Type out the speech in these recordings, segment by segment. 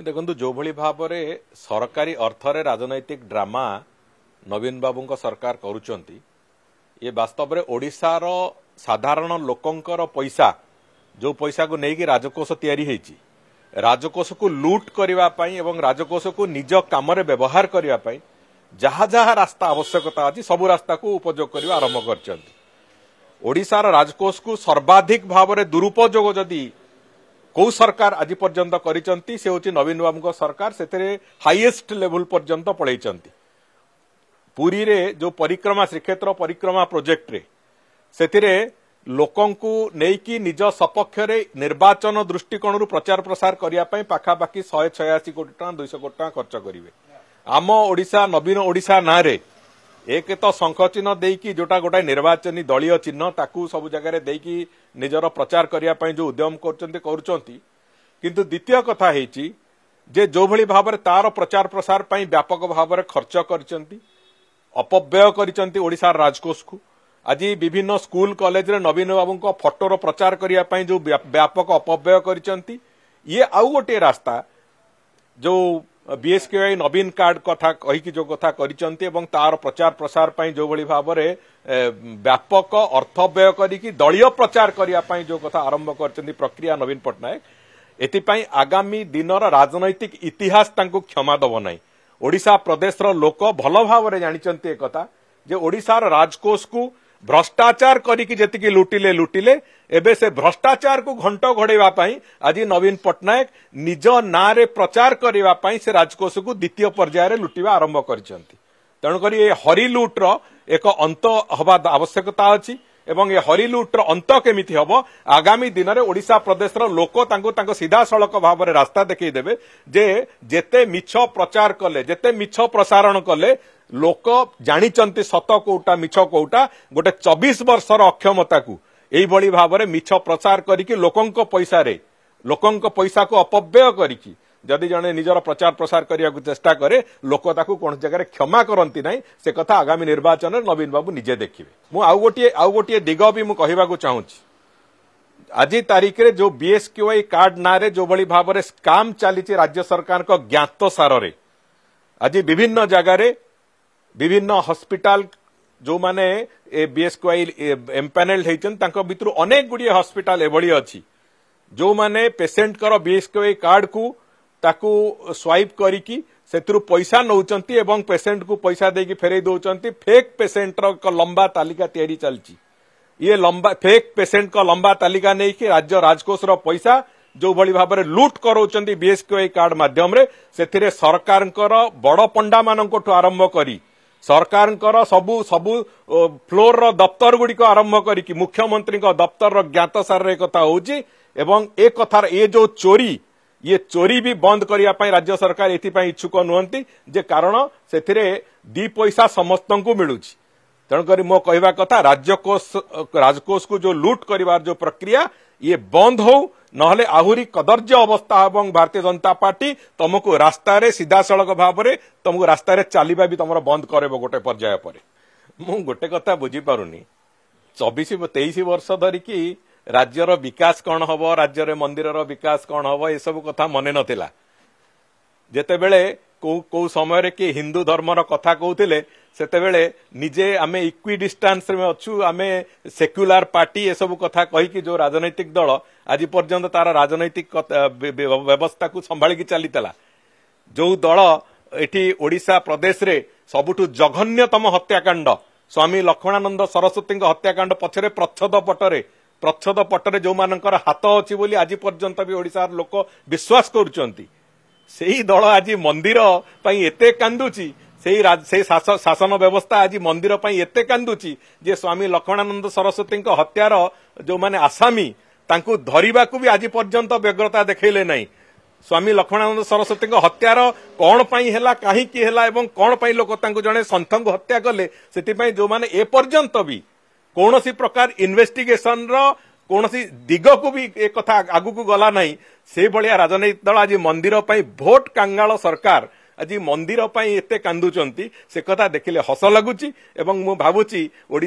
ଦେଖନ୍ତୁ ଯେଉଁଭଳି ଭାବରେ ସରକାରୀ ଅର୍ଥରେ ରାଜନୈତିକ ଡ୍ରାମା ନବୀନ ବାବୁଙ୍କ ସରକାର କରୁଛନ୍ତି ଏ ବାସ୍ତବରେ ଓଡ଼ିଶାର ସାଧାରଣ ଲୋକଙ୍କର ପଇସା ଯେଉଁ ପଇସାକୁ ନେଇକି ରାଜକୋଷ ତିଆରି ହୋଇଛି ରାଜକୋଷକୁ ଲୁଟ୍ କରିବା ପାଇଁ ଏବଂ ରାଜକୋଷକୁ ନିଜ କାମରେ ବ୍ୟବହାର କରିବା ପାଇଁ ଯାହା ଯାହା ରାସ୍ତା ଆବଶ୍ୟକତା ଅଛି ସବୁ ରାସ୍ତାକୁ ଉପଯୋଗ କରିବା ଆରମ୍ଭ କରିଛନ୍ତି ଓଡ଼ିଶାର ରାଜକୋଷକୁ ସର୍ବାଧିକ ଭାବରେ ଦୁରୁପଯୋଗ ଯଦି କୋଉ ସରକାର ଆଜି ପର୍ଯ୍ୟନ୍ତ କରିଛନ୍ତି ସେ ହେଉଛି ନବୀନ ବାବୁଙ୍କ ସରକାର ସେଥିରେ ହାଇଏଷ୍ଟ ଲେଭୁଲ ପର୍ଯ୍ୟନ୍ତ ପଳେଇଛନ୍ତି ପୁରୀରେ ଯେଉଁ ପରିକ୍ରମା ଶ୍ରୀକ୍ଷେତ୍ର ପରିକ୍ରମା ପ୍ରୋଜେକ୍ଟରେ ସେଥିରେ ଲୋକଙ୍କୁ ନେଇକି ନିଜ ସପକ୍ଷରେ ନିର୍ବାଚନ ଦୃଷ୍ଟିକୋଣରୁ ପ୍ରଚାର ପ୍ରସାର କରିବା ପାଇଁ ପାଖାପାଖି ଶହେ ଛୟାଅଶୀ କୋଟି ଟଙ୍କା ଦୁଇଶହ କୋଟି ଟଙ୍କା ଖର୍ଚ୍ଚ କରିବେ ଆମ ଓଡ଼ିଶା ନବୀନ ଓଡ଼ିଶା ନାଁରେ ଏକ ତ ଶଙ୍ଖ ଚିହ୍ନ ଦେଇକି ଯୋଉଟା ଗୋଟାଏ ନିର୍ବାଚନୀ ଦଳୀୟ ଚିହ୍ନ ତାକୁ ସବୁ ଜାଗାରେ ଦେଇକି ନିଜର ପ୍ରଚାର କରିବା ପାଇଁ ଯୋଉ ଉଦ୍ୟମ କରୁଛନ୍ତି କରୁଛନ୍ତି କିନ୍ତୁ ଦ୍ୱିତୀୟ କଥା ହେଉଛି ଯେ ଯୋଉଭଳି ଭାବରେ ତାର ପ୍ରଚାର ପ୍ରସାର ପାଇଁ ବ୍ୟାପକ ଭାବରେ ଖର୍ଚ୍ଚ କରିଛନ୍ତି ଅପବ୍ୟୟ କରିଛନ୍ତି ଓଡ଼ିଶାର ରାଜକୋଷକୁ ଆଜି ବିଭିନ୍ନ ସ୍କୁଲ କଲେଜରେ ନବୀନ ବାବୁଙ୍କ ଫଟୋର ପ୍ରଚାର କରିବା ପାଇଁ ଯୋଉ ବ୍ୟାପକ ଅପବ୍ୟୟ କରିଛନ୍ତି ଇଏ ଆଉ ଗୋଟିଏ ରାସ୍ତା ଯୋଉ ବିଏସ୍କେ ନବୀନ କାର୍ଡ କଥା କହିକି ଯେଉଁ କଥା କରିଛନ୍ତି ଏବଂ ତାର ପ୍ରଚାର ପ୍ରସାର ପାଇଁ ଯେଉଁଭଳି ଭାବରେ ବ୍ୟାପକ ଅର୍ଥ ବ୍ୟୟ କରିକି ଦଳୀୟ ପ୍ରଚାର କରିବା ପାଇଁ ଯେଉଁ କଥା ଆରମ୍ଭ କରିଛନ୍ତି ପ୍ରକ୍ରିୟା ନବୀନ ପଟ୍ଟନାୟକ ଏଥିପାଇଁ ଆଗାମୀ ଦିନର ରାଜନୈତିକ ଇତିହାସ ତାଙ୍କୁ କ୍ଷମା ଦେବ ନାହିଁ ଓଡ଼ିଶା ପ୍ରଦେଶର ଲୋକ ଭଲ ଭାବରେ ଜାଣିଛନ୍ତି ଏକଥା ଯେ ଓଡ଼ିଶାର ରାଜକୋଷକୁ ଭ୍ରଷ୍ଟାଚାର କରିକି ଯେତିକି ଲୁଟିଲେ ଲୁଟିଲେ ଏବେ ସେ ଭ୍ରଷ୍ଟାଚାରକୁ ଘଣ୍ଟ ଘୋଡ଼ାଇବା ପାଇଁ ଆଜି ନବୀନ ପଟ୍ଟନାୟକ ନିଜ ନାଁରେ ପ୍ରଚାର କରିବା ପାଇଁ ସେ ରାଜକୋଷକୁ ଦ୍ୱିତୀୟ ପର୍ଯ୍ୟାୟରେ ଲୁଟିବା ଆରମ୍ଭ କରିଛନ୍ତି ତେଣୁକରି ଏ ହରିଲୁଟ୍ର ଏକ ଅନ୍ତ ହେବା ଆବଶ୍ୟକତା ଅଛି ଏବଂ ଏ ହରିଲୁଟ୍ର ଅନ୍ତ କେମିତି ହେବ ଆଗାମୀ ଦିନରେ ଓଡ଼ିଶା ପ୍ରଦେଶର ଲୋକ ତାଙ୍କୁ ତାଙ୍କ ସିଧାସଳଖ ଭାବରେ ରାସ୍ତା ଦେଖାଇଦେବେ ଯେ ଯେତେ ମିଛ ପ୍ରଚାର କଲେ ଯେତେ ମିଛ ପ୍ରସାରଣ କଲେ ଲୋକ ଜାଣିଛନ୍ତି ସତ କେଉଁଟା ମିଛ କୋଉଟା ଗୋଟେ ଚବିଶ ବର୍ଷର ଅକ୍ଷମତାକୁ এইভাবে ভাবে মিছ প্রচার করি লোকঙ্ক পয়সার লোকঙ্ক পয়সাকে অপব্যয় করি ଯଦି ଜଣେ ନିଜର ପ୍ରଚାର ପ୍ରସାର କରିବାକୁ ଚେଷ୍ଟା କରେ ଲୋକ ତାକୁ କୌଣସି ଜାଗାରେ କ୍ଷମା କରନ୍ତି ନାହିଁ ସେ କଥା ଆଗାମୀ ନିର୍ବାଚନରେ ନବୀନ ବାବୁ ନିଜେ ଦେଖିବେ ମୁଁ ଆଉ ଗୋଟିଏ ଆଉ ଗୋଟିଏ ଦିଗ ବି ମୁଁ କହିବାକୁ ଚାହୁଁଛି ଆଜି ତାରିଖରେ ଯେଉଁ ବିଏସ୍କ୍ୟୁଆଇ କାର୍ଡ ନାଁରେ ଯେଉଁଭଳି ଭାବରେ ସ୍କାମ୍ ଚାଲିଛି ରାଜ୍ୟ ସରକାରଙ୍କ ଜ୍ଞାତ ସାରରେ ଆଜି ବିଭିନ୍ନ ଜାଗାରେ ବିଭିନ୍ନ ହସ୍ପିଟାଲ जो माने बीएसक्वाइल एम्पानेल्ड होती भितर अनेक गुड हस्पिटाल एभली अच्छी जो माने पेसेंट कर बीएसक्वाइल कार्ड को ताकु स्वाइप करी कर पैसा नौचंती एवं पेसेंट को पैसा देकी फेरे दौंती फेक पेसेंटर लंबा तालिका तैयारी चलती ये लंबा फेक पेसेंट का लंबा तालिका नहीं कि राज्य राजकोष पैसा जो भाई भाव लुट कराऊ बीएसक्यूआई कार्ड मध्यम से सरकार बड़ पंडा मानों ठू आरंभ करी ସରକାରଙ୍କର ସବୁ ସବୁ ଫ୍ଲୋରର ଦପ୍ତର ଗୁଡ଼ିକ ଆରମ୍ଭ କରିକି ମୁଖ୍ୟମନ୍ତ୍ରୀଙ୍କ ଦପ୍ତରର ଜ୍ଞାତସାରରେ କଥା ହେଉଛି ଏବଂ ଏ କଥାର ଏ ଯେଉଁ ଚୋରି ଇଏ ଚୋରି ବି ବନ୍ଦ କରିବା ପାଇଁ ରାଜ୍ୟ ସରକାର ଏଥିପାଇଁ ଇଚ୍ଛୁକ ନୁହନ୍ତି ଯେ କାରଣ ସେଥିରେ ଦି ପଇସା ସମସ୍ତଙ୍କୁ ମିଳୁଛି ତେଣୁକରି ମୋ କହିବା କଥା ରାଜ୍ୟକୋଷ ରାଜକୋଷକୁ ଯେଉଁ ଲୁଟ୍ କରିବାର ଯେଉଁ ପ୍ରକ୍ରିୟା ଇଏ ବନ୍ଦ ହଉ ନହେଲେ ଆହୁରି କଦର୍ଯ୍ୟ ଅବସ୍ଥା ଏବଂ ଭାରତୀୟ ଜନତା ପାର୍ଟି ତମକୁ ରାସ୍ତାରେ ସିଧାସଳଖ ଭାବରେ ତମକୁ ରାସ୍ତାରେ ଚାଲିବା ବି ତମର ବନ୍ଦ କରେଇବ ଗୋଟେ ପର୍ଯ୍ୟାୟ ପରେ ମୁଁ ଗୋଟେ କଥା ବୁଝିପାରୁନି ଚବିଶ ତେଇଶ ବର୍ଷ ଧରିକି ରାଜ୍ୟର ବିକାଶ କ'ଣ ହବ ରାଜ୍ୟରେ ମନ୍ଦିରର ବିକାଶ କ'ଣ ହବ ଏସବୁ କଥା ମନେ ନଥିଲା ଯେତେବେଳେ କୋଉ କୋଉ ସମୟରେ କିଏ ହିନ୍ଦୁ ଧର୍ମର କଥା କହୁଥିଲେ ସେତେବେଳେ ନିଜେ ଆମେ ଇକ୍ୱି ଡିଷ୍ଟାନ୍ସରେ ଅଛୁ ଆମେ ସେକ୍ୟୁଲାର ପାର୍ଟି ଏସବୁ କଥା କହିକି ଯେଉଁ ରାଜନୈତିକ ଦଳ ଆଜି ପର୍ଯ୍ୟନ୍ତ ତାର ରାଜନୈତିକ ବ୍ୟବସ୍ଥାକୁ ସମ୍ଭାଳିକି ଚାଲିଥିଲା ଯେଉଁ ଦଳ ଏଠି ଓଡ଼ିଶା ପ୍ରଦେଶରେ ସବୁଠୁ ଜଘନ୍ୟତମ ହତ୍ୟାକାଣ୍ଡ ସ୍ୱାମୀ ଲକ୍ଷ୍ମଣାନନ୍ଦ ସରସ୍ୱତୀଙ୍କ ହତ୍ୟାକାଣ୍ଡ ପଛରେ ପ୍ରଚ୍ଛଦ ପଟରେ ପ୍ରଚ୍ଛଦ ପଟରେ ଯେଉଁମାନଙ୍କର ହାତ ଅଛି ବୋଲି ଆଜି ପର୍ଯ୍ୟନ୍ତ ବି ଓଡ଼ିଶାର ଲୋକ ବିଶ୍ୱାସ କରୁଛନ୍ତି ସେଇ ଦଳ ଆଜି ମନ୍ଦିର ପାଇଁ ଏତେ କାନ୍ଦୁଛି ସେଇ ସେଇ ଶାସନ ବ୍ୟବସ୍ଥା ଆଜି ମନ୍ଦିର ପାଇଁ ଏତେ କାନ୍ଦୁଛି ଯେ ସ୍ୱାମୀ ଲକ୍ଷ୍ମଣାନନ୍ଦ ସରସ୍ୱତୀଙ୍କ ହତ୍ୟାର ଯେଉଁମାନେ ଆସାମୀ ତାଙ୍କୁ ଧରିବାକୁ ବି ଆଜି ପର୍ଯ୍ୟନ୍ତ ବ୍ୟଗ୍ରତା ଦେଖାଇଲେ ନାହିଁ ସ୍ୱାମୀ ଲକ୍ଷ୍ମଣାନନ୍ଦ ସରସ୍ୱତୀଙ୍କ ହତ୍ୟାର କ'ଣ ପାଇଁ ହେଲା କାହିଁକି ହେଲା ଏବଂ କ'ଣ ପାଇଁ ଲୋକ ତାଙ୍କୁ ଜଣେ ସନ୍ଥଙ୍କୁ ହତ୍ୟା କଲେ ସେଥିପାଇଁ ଯେଉଁମାନେ ଏପର୍ଯ୍ୟନ୍ତ ବି କୌଣସି ପ୍ରକାର ଇନଭେଷ୍ଟିଗେସନର କୌଣସି ଦିଗକୁ ବି ଏ କଥା ଆଗକୁ ଗଲା ନାହିଁ ସେଭଳିଆ ରାଜନୈତିକ ଦଳ ଆଜି ମନ୍ଦିର ପାଇଁ ଭୋଟ କାଙ୍ଗାଳ ସରକାର ଆଜି ମନ୍ଦିର ପାଇଁ ଏତେ କାନ୍ଦୁଛନ୍ତି ସେ କଥା ଦେଖିଲେ ହସ ଲାଗୁଛି ଏବଂ ମୁଁ ଭାବୁଛି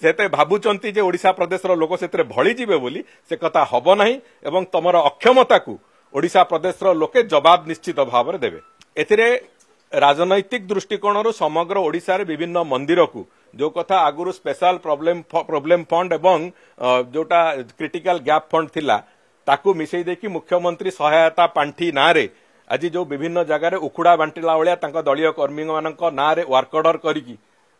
ସେତେ ଭାବୁଛନ୍ତି ଯେ ଓଡ଼ିଶା ପ୍ରଦେଶର ଲୋକ ସେଥିରେ ଭଳିଯିବେ ବୋଲି ସେ କଥା ହେବ ନାହିଁ ଏବଂ ତମର ଅକ୍ଷମତାକୁ ଓଡ଼ିଶା ପ୍ରଦେଶର ଲୋକେ ଜବାବ ନିଶ୍ଚିତ ଭାବରେ ଦେବେ ଏଥିରେ ରାଜନୈତିକ ଦୃଷ୍ଟିକୋଣରୁ ସମଗ୍ର ଓଡ଼ିଶାରେ ବିଭିନ୍ନ ମନ୍ଦିରକୁ ଯେଉଁ କଥା ଆଗରୁ ସ୍ପେଶାଲ ପ୍ରୋବ୍ଲେମ ପ୍ରୋବ୍ଲେମ ଫଣ୍ଡ ଏବଂ ଯେଉଁଟା କ୍ରିଟିକାଲ ଗ୍ୟାପ୍ ଫଣ୍ଡ ଥିଲା ତାକୁ ମିଶାଇ ଦେଇକି ମୁଖ୍ୟମନ୍ତ୍ରୀ ସହାୟତା ପାଣ୍ଠି ନାଁରେ ଆଜି ଯେଉଁ ବିଭିନ୍ନ ଜାଗାରେ ଉଖୁଡ଼ା ବାଣ୍ଟିଲା ଭଳିଆ ତାଙ୍କ ଦଳୀୟ କର୍ମୀମାନଙ୍କ ନାଁରେ ୱାର୍କ ଅର୍ଡର କରିକି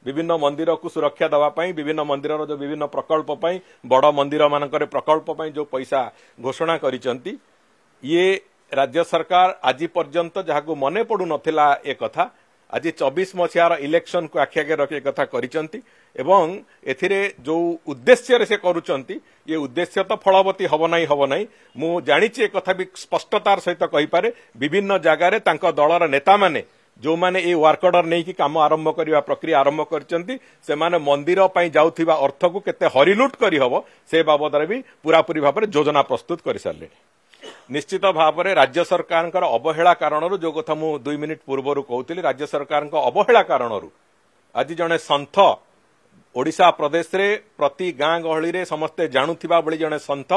ବିଭିନ୍ନ ମନ୍ଦିରକୁ ସୁରକ୍ଷା ଦେବା ପାଇଁ ବିଭିନ୍ନ ମନ୍ଦିରର ଯେଉଁ ବିଭିନ୍ନ ପ୍ରକଳ୍ପ ପାଇଁ ବଡ଼ ମନ୍ଦିରମାନଙ୍କରେ ପ୍ରକଳ୍ପ ପାଇଁ ଯେଉଁ ପଇସା ଘୋଷଣା କରିଛନ୍ତି ଇଏ ରାଜ୍ୟ ସରକାର ଆଜି ପର୍ଯ୍ୟନ୍ତ ଯାହାକୁ ମନେ ପଡ଼ୁନଥିଲା ଏ କଥା ଆଜି ଚବିଶ ମସିହାର ଇଲେକ୍ସନକୁ ଆଖି ଆଗରେ ରଖି କଥା କରିଛନ୍ତି ଏବଂ ଏଥିରେ ଯେଉଁ ଉଦ୍ଦେଶ୍ୟରେ ସେ କରୁଛନ୍ତି ଏ ଉଦ୍ଦେଶ୍ୟ ତ ଫଳବତୀ ହେବ ନାହିଁ ହେବ ନାହିଁ ମୁଁ ଜାଣିଛି ଏ କଥା ବି ସ୍ପଷ୍ଟତାର ସହିତ କହିପାରେ ବିଭିନ୍ନ ଜାଗାରେ ତାଙ୍କ ଦଳର ନେତାମାନେ ଯେଉଁମାନେ ଏଇ ୱାର୍କ ଅର୍ଡର ନେଇକି କାମ ଆରମ୍ଭ କରିବା ପ୍ରକ୍ରିୟା ଆରମ୍ଭ କରିଛନ୍ତି ସେମାନେ ମନ୍ଦିର ପାଇଁ ଯାଉଥିବା ଅର୍ଥକୁ କେତେ ହରିଲୁଟ୍ କରିହେବ ସେ ବାବଦରେ ବି ପୂରାପୂରି ଭାବରେ ଯୋଜନା ପ୍ରସ୍ତୁତ କରିସାରିଲେଣି ନିଶ୍ଚିତ ଭାବରେ ରାଜ୍ୟ ସରକାରଙ୍କର ଅବହେଳା କାରଣରୁ ଯେଉଁ କଥା ମୁଁ ଦୁଇ ମିନିଟ୍ ପୂର୍ବରୁ କହୁଥିଲି ରାଜ୍ୟ ସରକାରଙ୍କ ଅବହେଳା କାରଣରୁ ଆଜି ଜଣେ ସନ୍ଥ ଓଡ଼ିଶା ପ୍ରଦେଶରେ ପ୍ରତି ଗାଁ ଗହଳିରେ ସମସ୍ତେ ଜାଣୁଥିବା ଭଳି ଜଣେ ସନ୍ଥ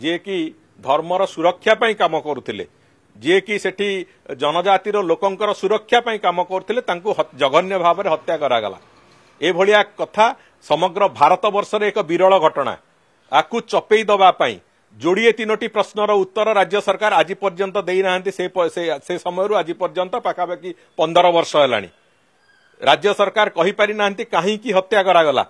ଯିଏକି ଧର୍ମର ସୁରକ୍ଷା ପାଇଁ କାମ କରୁଥିଲେ ଯିଏକି ସେଠି ଜନଜାତିର ଲୋକଙ୍କର ସୁରକ୍ଷା ପାଇଁ କାମ କରୁଥିଲେ ତାଙ୍କୁ ଜଘନ୍ୟ ଭାବରେ ହତ୍ୟା କରାଗଲା ଏଭଳିଆ କଥା ସମଗ୍ର ଭାରତବର୍ଷରେ ଏକ ବିରଳ ଘଟଣା ଆକୁ ଚପେଇ ପାଇଁ ଯୋଡ଼ିଏ ତିନୋଟି ପ୍ରଶ୍ନର ଉତ୍ତର ରାଜ୍ୟ ସରକାର ଆଜି ପର୍ଯ୍ୟନ୍ତ ଦେଇନାହାନ୍ତି ସେ ସମୟରୁ ଆଜି ପର୍ଯ୍ୟନ୍ତ ପାଖାପାଖି ପନ୍ଦର ବର୍ଷ ହେଲାଣି ରାଜ୍ୟ ସରକାର କହିପାରିନାହାନ୍ତି କାହିଁକି ହତ୍ୟା କରାଗଲା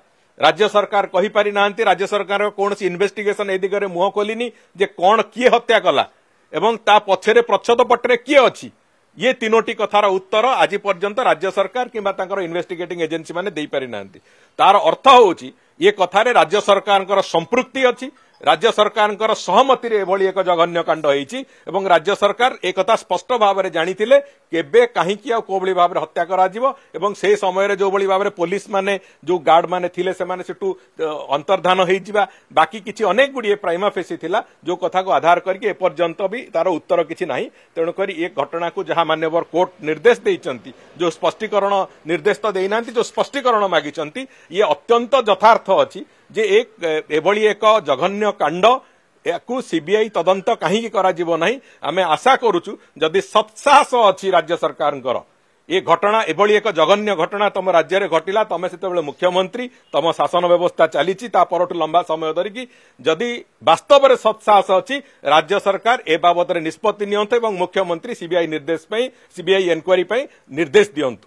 ରାଜ୍ୟ ସରକାର କହିପାରିନାହାନ୍ତି ରାଜ୍ୟ ସରକାର କୌଣସି ଇନଭେଷ୍ଟିଗେସନ ଏ ଦିଗରେ ମୁହଁ ଖୋଲିନି ଯେ କ'ଣ କିଏ ହତ୍ୟା କଲା ଏବଂ ତା ପଛରେ ପ୍ରଚ୍ଛଦ ପଟରେ କିଏ ଅଛି ଇଏ ତିନୋଟି କଥାର ଉତ୍ତର ଆଜି ପର୍ଯ୍ୟନ୍ତ ରାଜ୍ୟ ସରକାର କିମ୍ବା ତାଙ୍କର ଇନଭେଷ୍ଟିଗେଟିଂ ଏଜେନ୍ସି ମାନେ ଦେଇପାରିନାହାନ୍ତି ତାର ଅର୍ଥ ହେଉଛି ଇଏ କଥାରେ ରାଜ୍ୟ ସରକାରଙ୍କର ସମ୍ପୃକ୍ତି ଅଛି ରାଜ୍ୟ ସରକାରଙ୍କର ସହମତିରେ ଏଭଳି ଏକ ଜଘନ୍ୟ କାଣ୍ଡ ହୋଇଛି ଏବଂ ରାଜ୍ୟ ସରକାର ଏକଥା ସ୍ପଷ୍ଟ ଭାବରେ ଜାଣିଥିଲେ କେବେ କାହିଁକି ଆଉ କୋଭଳି ଭାବରେ ହତ୍ୟା କରାଯିବ ଏବଂ ସେହି ସମୟରେ ଯେଉଁଭଳି ଭାବରେ ପୋଲିସମାନେ ଯେଉଁ ଗାର୍ଡମାନେ ଥିଲେ ସେମାନେ ସେଠୁ ଅନ୍ତର୍ଧାନ ହୋଇଯିବା ବାକି କିଛି ଅନେକ ଗୁଡ଼ିଏ ପ୍ରାଇମା ଫେସି ଥିଲା ଯେଉଁ କଥାକୁ ଆଧାର କରିକି ଏପର୍ଯ୍ୟନ୍ତ ବି ତାର ଉତ୍ତର କିଛି ନାହିଁ ତେଣୁକରି ଏ ଘଟଣାକୁ ଯାହା ମାନ୍ୟବର କୋର୍ଟ ନିର୍ଦ୍ଦେଶ ଦେଇଛନ୍ତି ଯେଉଁ ସ୍ପଷ୍ଟୀକରଣ ନିର୍ଦ୍ଦେଶ ତ ଦେଇନାହାନ୍ତି ଯେଉଁ ସ୍ପଷ୍ଟୀକରଣ ମାଗିଛନ୍ତି ଇଏ ଅତ୍ୟନ୍ତ ଯଥାର୍ଥ ଅଛି ଯେ ଏଭଳି ଏକ ଜଘନ୍ୟ କାଣ୍ଡ ଏହାକୁ ସିବିଆଇ ତଦନ୍ତ କାହିଁକି କରାଯିବ ନାହିଁ ଆମେ ଆଶା କରୁଛୁ ଯଦି ସତ୍ସାହସ ଅଛି ରାଜ୍ୟ ସରକାରଙ୍କର ଏ ଘଟଣା ଏଭଳି ଏକ ଜଘନ୍ୟ ଘଟଣା ତମ ରାଜ୍ୟରେ ଘଟିଲା ତମେ ସେତେବେଳେ ମୁଖ୍ୟମନ୍ତ୍ରୀ ତମ ଶାସନ ବ୍ୟବସ୍ଥା ଚାଲିଛି ତା ପରଠୁ ଲମ୍ବା ସମୟ ଧରିକି ଯଦି ବାସ୍ତବରେ ସତ୍ସାହସ ଅଛି ରାଜ୍ୟ ସରକାର ଏ ବାବଦରେ ନିଷ୍ପତ୍ତି ନିଅନ୍ତୁ ଏବଂ ମୁଖ୍ୟମନ୍ତ୍ରୀ ସିବିଆଇ ନିର୍ଦ୍ଦେଶ ପାଇଁ ସିବିଆଇ ଏନକ୍ୱାରି ପାଇଁ ନିର୍ଦ୍ଦେଶ ଦିଅନ୍ତୁ